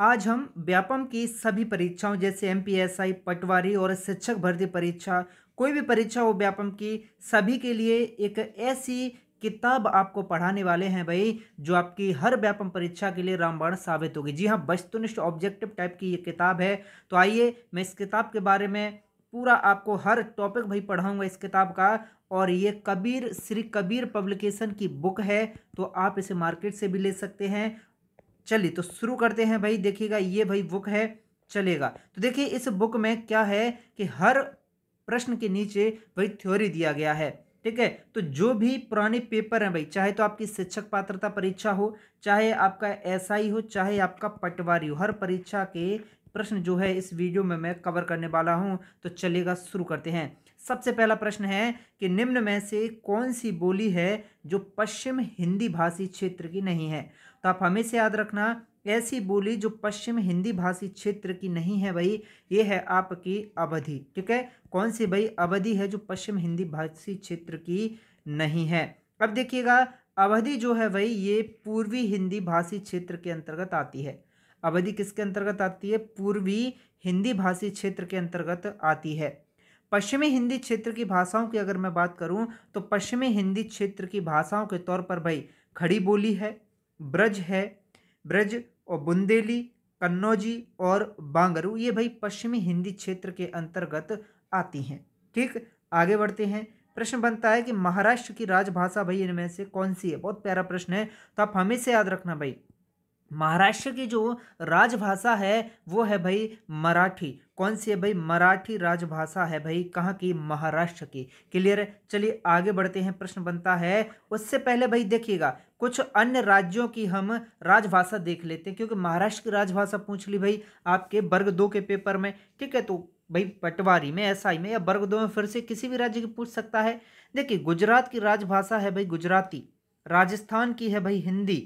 आज हम व्यापम की सभी परीक्षाओं जैसे एम पटवारी और शिक्षक भर्ती परीक्षा कोई भी परीक्षा हो व्यापम की सभी के लिए एक ऐसी किताब आपको पढ़ाने वाले हैं भाई जो आपकी हर व्यापम परीक्षा के लिए रामबाण साबित होगी जी हाँ वस्तुनिष्ठ ऑब्जेक्टिव टाइप की ये किताब है तो आइए मैं इस किताब के बारे में पूरा आपको हर टॉपिक भाई पढ़ाऊंगा इस किताब का और ये कबीर श्री कबीर पब्लिकेशन की बुक है तो आप इसे मार्केट से भी ले सकते हैं चलिए तो शुरू करते हैं भाई देखिएगा ये भाई बुक है चलेगा तो देखिए इस बुक में क्या है कि हर प्रश्न के नीचे भाई थ्योरी दिया गया है ठीक है तो जो भी पुराने पेपर हैं भाई चाहे तो आपकी शिक्षक पात्रता परीक्षा हो चाहे आपका एसआई हो चाहे आपका पटवारी हो हर परीक्षा के प्रश्न जो है इस वीडियो में मैं कवर करने वाला हूँ तो चलेगा शुरू करते हैं सबसे पहला प्रश्न है कि निम्न में से कौन सी बोली है जो पश्चिम हिंदी भाषी क्षेत्र की नहीं है तो आप हमें से याद रखना ऐसी बोली जो पश्चिम हिंदी भाषी क्षेत्र की नहीं है भाई ये है आपकी अवधि ठीक है कौन सी भाई अवधि है जो पश्चिम हिंदी भाषी क्षेत्र की नहीं है अब देखिएगा अवधि जो है भाई ये पूर्वी हिंदी भाषी क्षेत्र के अंतर्गत आती है अवधि किसके अंतर्गत आती है पूर्वी हिंदी भाषी क्षेत्र के अंतर्गत आती है पश्चिमी हिंदी क्षेत्र की भाषाओं की अगर मैं बात करूं तो पश्चिमी हिंदी क्षेत्र की भाषाओं के तौर पर भाई खड़ी बोली है ब्रज है ब्रज और बुंदेली कन्नौजी और बांगरू ये भाई पश्चिमी हिंदी क्षेत्र के अंतर्गत आती हैं ठीक आगे बढ़ते हैं प्रश्न बनता है कि महाराष्ट्र की राजभाषा भाई इनमें से कौन सी है बहुत प्यारा प्रश्न है तो आप हमेशा याद रखना भाई महाराष्ट्र की जो राजभाषा है वो है भाई मराठी कौन सी है भाई मराठी राजभाषा है भाई कहाँ की महाराष्ट्र की क्लियर है चलिए आगे बढ़ते हैं प्रश्न बनता है उससे पहले भाई देखिएगा कुछ अन्य राज्यों की हम राजभाषा देख लेते हैं क्योंकि महाराष्ट्र की राजभाषा पूछ ली भाई आपके वर्ग दो के पेपर में ठीक है तो भाई पटवारी में एस में या वर्ग दो में फिर से किसी भी राज्य की पूछ सकता है देखिए गुजरात की राजभाषा है भाई गुजराती राजस्थान की है भाई हिंदी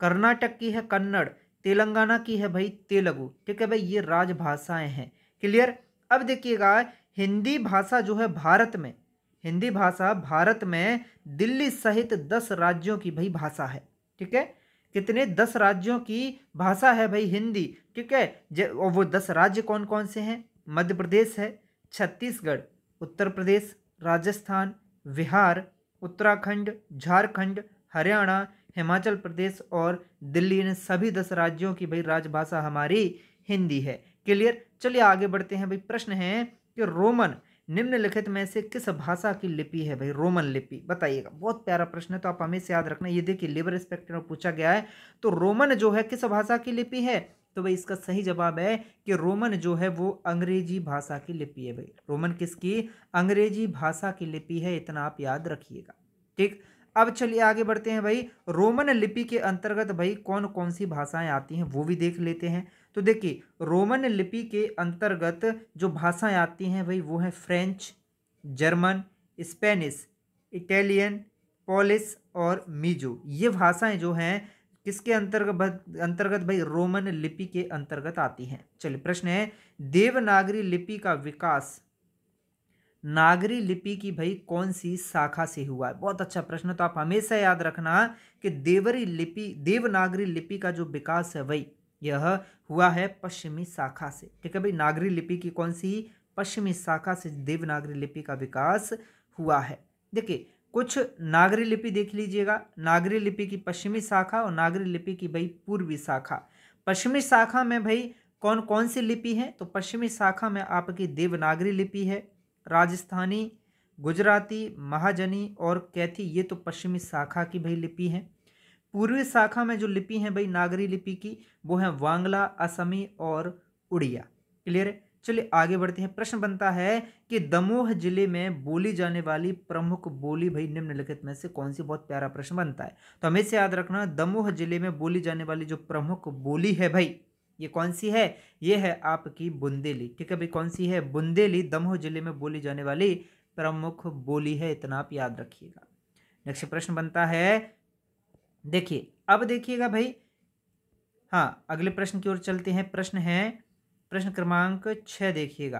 कर्नाटक की है कन्नड़ तेलंगाना की है भाई तेलुगु ठीक है भाई ये राजभाषाएं हैं क्लियर अब देखिएगा हिंदी भाषा जो है भारत में हिंदी भाषा भारत में दिल्ली सहित दस राज्यों की भाई भाषा है ठीक है कितने दस राज्यों की भाषा है भाई हिंदी ठीक है वो दस राज्य कौन कौन से हैं मध्य प्रदेश है छत्तीसगढ़ उत्तर प्रदेश राजस्थान बिहार उत्तराखंड झारखंड हरियाणा हिमाचल प्रदेश और दिल्ली इन सभी दस राज्यों की भाई राजभाषा हमारी हिंदी है क्लियर चलिए आगे बढ़ते हैं भाई प्रश्न है कि रोमन निम्नलिखित में से किस भाषा की लिपि है भाई रोमन लिपि बताइएगा बहुत प्यारा प्रश्न है तो आप हमेशा याद रखना ये देखिए लिबर इंस्पेक्टर में पूछा गया है तो रोमन जो है किस भाषा की लिपि है तो भाई इसका सही जवाब है कि रोमन जो है वो अंग्रेजी भाषा की लिपि है भाई रोमन किसकी अंग्रेजी भाषा की लिपि है इतना आप याद रखिएगा ठीक अब चलिए आगे बढ़ते हैं भाई रोमन लिपि के अंतर्गत भाई कौन कौन सी भाषाएं आती हैं वो भी देख लेते हैं तो देखिए रोमन लिपि के अंतर्गत जो भाषाएं आती हैं भाई वो हैं French German Spanish Italian Polish और मीजो ये भाषाएं जो हैं किसके अंतर्गत अंतर्गत भाई रोमन लिपि के अंतर्गत आती हैं चलिए प्रश्न है देवनागरी लिपि का विकास नागरी लिपि की भाई कौन सी शाखा से हुआ है बहुत अच्छा प्रश्न तो आप हमेशा याद रखना कि देवरी लिपि देवनागरी लिपि का जो विकास है भाई यह हुआ है पश्चिमी शाखा से ठीक है भाई नागरी लिपि की कौन सी पश्चिमी शाखा से देवनागरी लिपि का विकास हुआ है देखिए कुछ नागरी लिपि देख लीजिएगा नागरी लिपि की पश्चिमी शाखा और नागरी लिपि की भाई पूर्वी शाखा पश्चिमी शाखा में भाई कौन कौन सी लिपि है तो पश्चिमी शाखा में आपकी देवनागरी लिपि है राजस्थानी गुजराती महाजनी और कैथी ये तो पश्चिमी शाखा की भाई लिपि है पूर्वी शाखा में जो लिपि है भाई नागरी लिपि की वो है वांगला असमी और उड़िया क्लियर है चलिए आगे बढ़ते हैं प्रश्न बनता है कि दमोह जिले में बोली जाने वाली प्रमुख बोली भाई निम्नलिखित में से कौन सी बहुत प्यारा प्रश्न बनता है तो हमें से याद रखना दमोह जिले में बोली जाने वाली जो प्रमुख बोली है भाई ये कौन सी है ये है आपकी बुंदेली ठीक है भाई कौन सी है बुंदेली दमोह जिले में बोली जाने वाली प्रमुख बोली है इतना आप याद रखिएगा नेक्स्ट प्रश्न बनता है देखिए अब देखिएगा भाई हाँ अगले प्रश्न की ओर चलते हैं प्रश्न है प्रश्न क्रमांक छः देखिएगा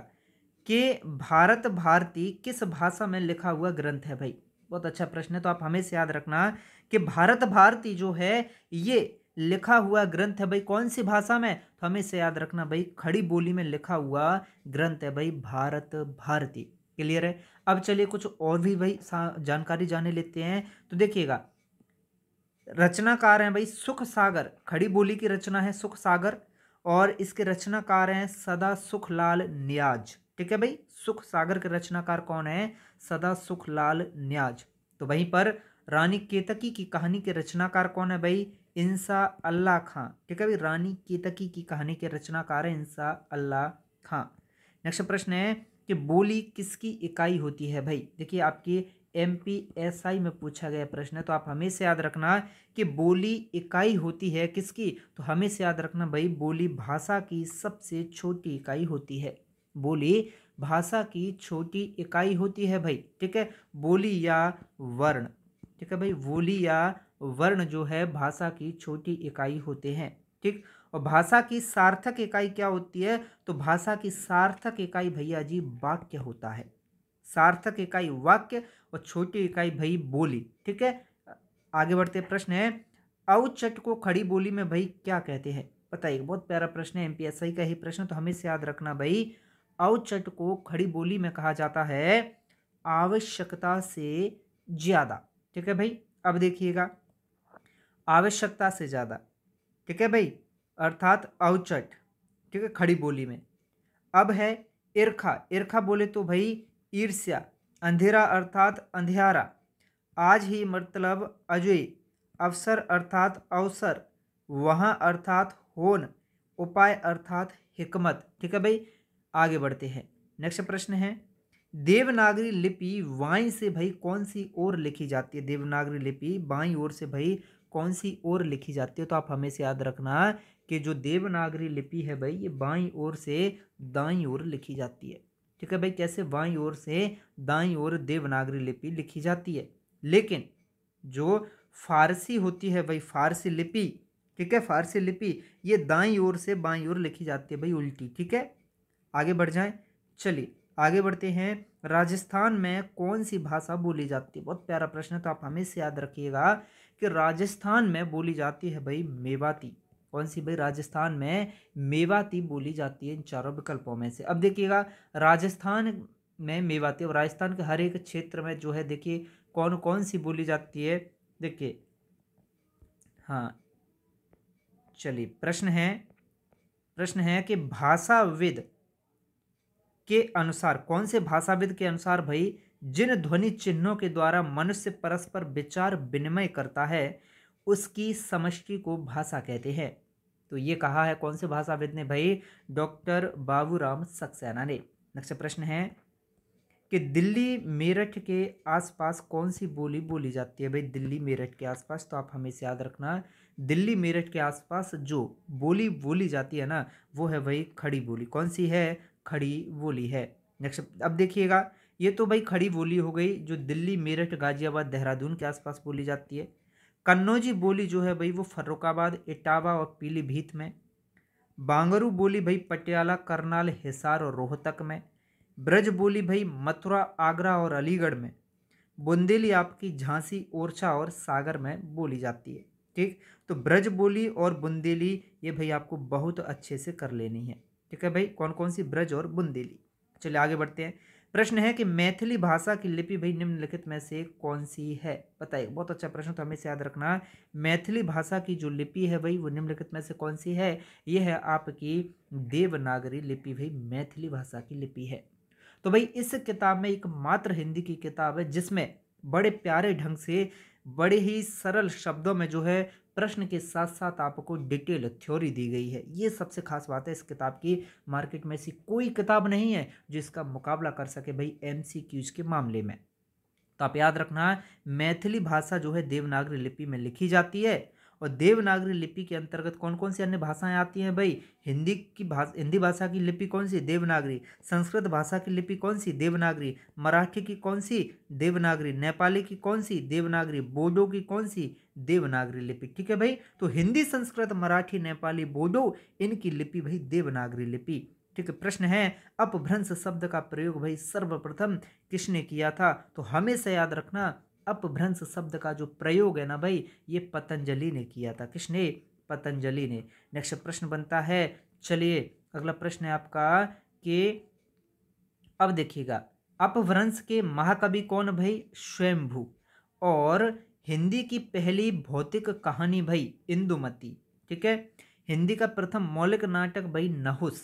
कि भारत भारती किस भाषा में लिखा हुआ ग्रंथ है भाई बहुत अच्छा प्रश्न है तो आप हमें से याद रखना कि भारत भारती जो है ये लिखा हुआ ग्रंथ है भाई कौन सी भाषा में तो हमें इसे याद रखना भाई खड़ी बोली में लिखा हुआ ग्रंथ है भाई भारत भारती क्लियर है अब चलिए कुछ और भी भाई जानकारी जाने लेते हैं तो देखिएगा रचनाकार हैं भाई सुख सागर खड़ी बोली की रचना है सुख सागर और इसके रचनाकार हैं सदा सुखलाल न्याज ठीक है भाई सुख सागर के रचनाकार कौन है सदा सुखलाल न्याज तो वहीं पर रानी केतकी की कहानी के रचनाकार कौन है भाई इंसा अल्लाह खां ठीक है भाई रानी केतकी की कहानी के रचनाकार है इंसा अल्लाह खां नेक्स्ट प्रश्न है कि बोली किसकी इकाई होती है भाई देखिए आपकी एम पी एस आई में पूछा गया प्रश्न है तो आप हमेशा याद रखना कि बोली इकाई होती है किसकी तो हमें से याद रखना भाई बोली भाषा की सबसे छोटी इकाई होती है बोली भाषा की छोटी इकाई होती है भाई ठीक है बोली या वर्ण ठीक है भाई बोली या वर्ण जो है भाषा की छोटी इकाई होते हैं ठीक और भाषा की सार्थक इकाई क्या होती है तो भाषा की सार्थक इकाई भैया जी वाक्य होता है सार्थक इकाई वाक्य और छोटी इकाई भाई बोली ठीक है आगे बढ़ते प्रश्न है औचट को खड़ी बोली में भाई क्या कहते हैं बताइए बहुत प्यारा प्रश्न है एमपीएसआई का ही प्रश्न तो से याद रखना भाई औचट को खड़ी बोली में कहा जाता है आवश्यकता से ज़्यादा ठीक है भाई अब देखिएगा आवश्यकता से ज़्यादा ठीक है भाई अर्थात अवचट ठीक है खड़ी बोली में अब है ईर्खा ईर्खा बोले तो भाई ईर्ष्या अंधेरा अर्थात अंधेरा आज ही मतलब अजय अवसर अर्थात अवसर वहाँ अर्थात होन उपाय अर्थात हिकमत ठीक है भाई आगे बढ़ते हैं नेक्स्ट प्रश्न है देवनागरी लिपि बाई से भाई कौन सी ओर लिखी जाती है देवनागरी लिपि बाई ओर से भाई कौन सी ओर लिखी जाती है तो आप हमेशा याद रखना कि जो देवनागरी लिपि है भाई ये बाई ओर से दाई ओर लिखी जाती है ठीक है भाई कैसे बाई ओर से दाई ओर देवनागरी लिपि लिखी जाती है लेकिन जो फारसी होती है भाई फारसी लिपि ठीक है फारसी लिपि ये दाई ओर से बाई ओर लिखी जाती है भाई उल्टी ठीक है आगे बढ़ जाए चलिए आगे बढ़ते हैं राजस्थान में कौन सी भाषा बोली जाती है बहुत प्यारा प्रश्न है तो आप हमेशा याद रखिएगा कि राजस्थान में बोली जाती है भाई मेवाती कौन सी भाई राजस्थान में मेवाती बोली जाती है इन चारों विकल्पों में से अब देखिएगा राजस्थान में मेवाती और राजस्थान के हर एक क्षेत्र में जो है देखिए कौन कौन सी बोली जाती है देखिए हाँ चलिए प्रश्न है प्रश्न है कि भाषाविद के अनुसार कौन से भाषाविद के अनुसार भाई जिन ध्वनि चिन्हों के द्वारा मनुष्य परस्पर विचार विनिमय करता है उसकी समष्टि को भाषा कहते हैं तो ये कहा है कौन से भाषाविद ने भाई डॉक्टर बाबूराम सक्सेना ने नेक्स्ट प्रश्न है कि दिल्ली मेरठ के आसपास कौन सी बोली बोली जाती है भाई दिल्ली मेरठ के आसपास तो आप हमेशा याद रखना दिल्ली मेरठ के आसपास जो बोली बोली जाती है ना वो है भाई खड़ी बोली कौन सी है खड़ी बोली है नेक्स्ट अब देखिएगा ये तो भाई खड़ी बोली हो गई जो दिल्ली मेरठ गाजियाबाद देहरादून के आसपास बोली जाती है कन्नौजी बोली जो है भाई वो फर्रुखाबाद इटावा और पीलीभीत में बांगरू बोली भाई पटियाला करनाल हिसार और रोहतक में ब्रज बोली भाई मथुरा आगरा और अलीगढ़ में बुंदेली आपकी झांसी ओरछा और सागर में बोली जाती है ठीक तो ब्रज बोली और बुंदेली ये भाई आपको बहुत अच्छे से कर लेनी है ठीक है भाई कौन कौन सी ब्रज और बुंदेली चलिए आगे बढ़ते हैं प्रश्न है कि मैथिली भाषा की लिपि भाई निम्नलिखित में से कौन सी है बताइए बहुत अच्छा प्रश्न तो हमें याद रखना मैथिली भाषा की जो लिपि है भाई वो निम्नलिखित में से कौन सी है यह है आपकी देवनागरी लिपि भाई मैथिली भाषा की लिपि है तो भाई इस किताब में एकमात्र हिंदी की किताब है जिसमें बड़े प्यारे ढंग से बड़े ही सरल शब्दों में जो है प्रश्न के साथ साथ आपको डिटेल थ्योरी दी गई है ये सबसे खास बात है इस किताब की मार्केट में ऐसी कोई किताब नहीं है जो इसका मुकाबला कर सके भाई एम के मामले में तो आप याद रखना मैथिली भाषा जो है देवनागरी लिपि में लिखी जाती है और देवनागरी लिपि के अंतर्गत कौन कौन सी अन्य भाषाएं आती हैं भाई हिंदी की भाषा हिंदी भाषा की लिपि कौन सी देवनागरी संस्कृत भाषा की लिपि कौन सी देवनागरी मराठी की कौन सी देवनागरी नेपाली की कौन सी देवनागरी बोडो की कौन सी देवनागरी लिपि ठीक है भाई तो हिंदी संस्कृत मराठी नेपाली बोडो इनकी लिपि भाई देवनागरी लिपि ठीक है प्रश्न है अपभ्रंश शब्द का प्रयोग भाई सर्वप्रथम किसने किया था तो हमेशा याद रखना अपभ्रंश शब्द का जो प्रयोग है ना भाई ये पतंजलि ने किया था किसने पतंजलि ने नेक्स्ट प्रश्न बनता है चलिए अगला प्रश्न है आपका कि अब देखिएगा अपभ्रंश के महाकवि कौन भाई स्वयंभू और हिंदी की पहली भौतिक कहानी भाई इंदुमती ठीक है हिंदी का प्रथम मौलिक नाटक भाई नहुस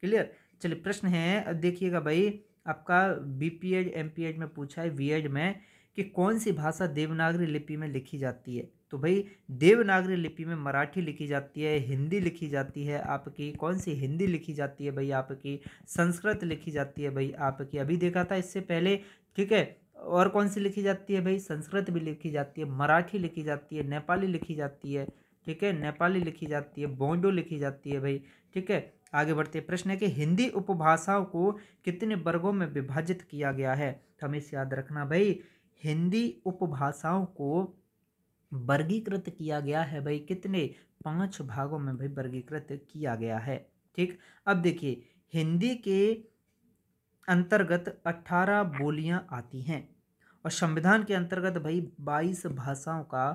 क्लियर चलिए प्रश्न है देखिएगा भाई आपका B P Ed M P Ed में पूछा है वी एड में कि कौन सी भाषा देवनागरी लिपि में लिखी जाती है तो भाई देवनागरी लिपि में मराठी लिखी जाती है हिंदी लिखी जाती है आपकी कौन सी हिंदी लिखी जाती है भाई आपकी संस्कृत लिखी जाती है भाई आपकी अभी देखा था इससे पहले ठीक है और कौन सी लिखी जाती है भाई संस्कृत भी लिखी जाती है मराठी लिखी जाती है नेपाली लिखी जाती है ठीक है नेपाली लिखी जाती है बोंडो लिखी जाती है भाई ठीक है आगे बढ़ते प्रश्न है कि हिंदी उपभाषाओं को कितने वर्गों में विभाजित किया गया है तो हमें याद रखना भाई हिंदी उपभाषाओं को वर्गीकृत किया गया है भाई कितने पांच भागों में भाई वर्गीकृत किया गया है ठीक अब देखिए हिंदी के अंतर्गत अट्ठारह बोलियां आती हैं और संविधान के अंतर्गत भाई बाईस भाषाओं का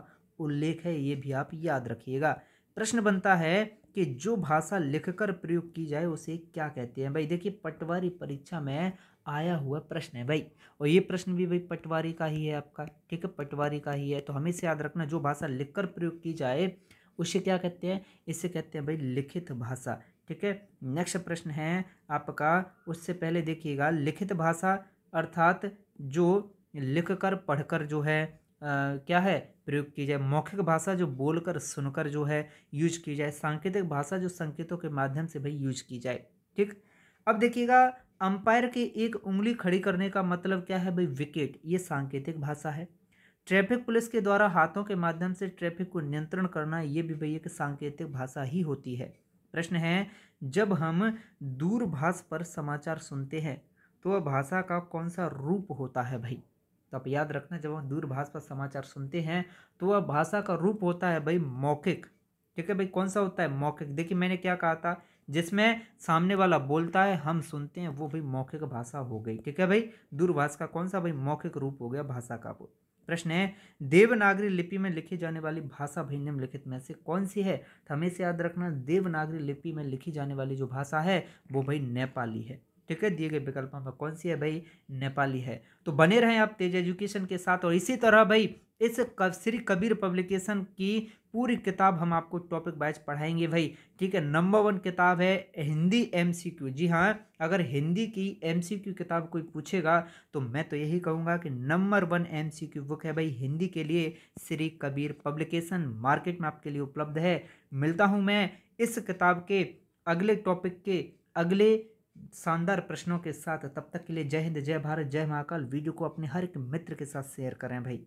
उल्लेख है ये भी आप याद रखिएगा प्रश्न बनता है कि जो भाषा लिखकर प्रयोग की जाए उसे क्या कहते हैं भाई देखिए पटवारी परीक्षा में आया हुआ प्रश्न है भाई और ये प्रश्न भी भाई पटवारी का ही है आपका ठीक है पटवारी का ही है तो हमें इसे याद रखना जो भाषा लिखकर प्रयोग की जाए उसे क्या कहते हैं इसे कहते हैं भाई लिखित भाषा ठीक है नेक्स्ट प्रश्न है आपका उससे पहले देखिएगा लिखित भाषा अर्थात जो पढ़ पढ़कर जो है आ, क्या है प्रयोग की जाए मौखिक भाषा जो बोलकर सुनकर जो है यूज की जाए सांकेतिक भाषा जो संकेतों के माध्यम से भाई यूज की जाए ठीक अब देखिएगा अंपायर के एक उंगली खड़ी करने का मतलब क्या है भाई विकेट ये सांकेतिक भाषा है ट्रैफिक पुलिस के द्वारा हाथों के माध्यम से ट्रैफिक को नियंत्रण करना ये भी भैया की सांकेतिक भाषा ही होती है प्रश्न है जब हम दूरभाष पर समाचार सुनते हैं तो वह भाषा का कौन सा रूप होता है भाई तो आप याद रखना जब हम दूरभाष पर समाचार सुनते हैं तो वह भाषा का रूप होता है भाई मौखिक ठीक है भाई कौन सा होता है मौखिक देखिए मैंने क्या कहा था जिसमें सामने वाला बोलता है हम सुनते हैं वो भाई मौखिक भाषा हो गई ठीक है भाई दूरभाष का कौन सा भाई मौखिक रूप हो गया भाषा का वो प्रश्न है देवनागरी लिपि में लिखी जाने वाली भाषा भाई निम्नलिखित में से कौन सी है तो हमें से याद रखना देवनागरी लिपि में लिखी जाने वाली जो भाषा है वो भाई नेपाली है ठीक है दिए गए विकल्पों में कौन सी है भाई नेपाली है तो बने रहें आप तेज एजुकेशन के साथ और इसी तरह भाई इस कव श्री कबीर पब्लिकेशन की पूरी किताब हम आपको टॉपिक वाइज पढ़ाएंगे भाई ठीक है नंबर वन किताब है हिंदी एमसीक्यू जी हाँ अगर हिंदी की एमसीक्यू किताब कोई पूछेगा तो मैं तो यही कहूँगा कि नंबर वन एमसीक्यू बुक है भाई हिंदी के लिए श्री कबीर पब्लिकेशन मार्केट में आपके लिए उपलब्ध है मिलता हूँ मैं इस किताब के अगले टॉपिक के अगले शानदार प्रश्नों के साथ तब तक के लिए जय हिंद जय भारत जय महाकाल वीडियो को अपने हर एक मित्र के साथ शेयर करें भाई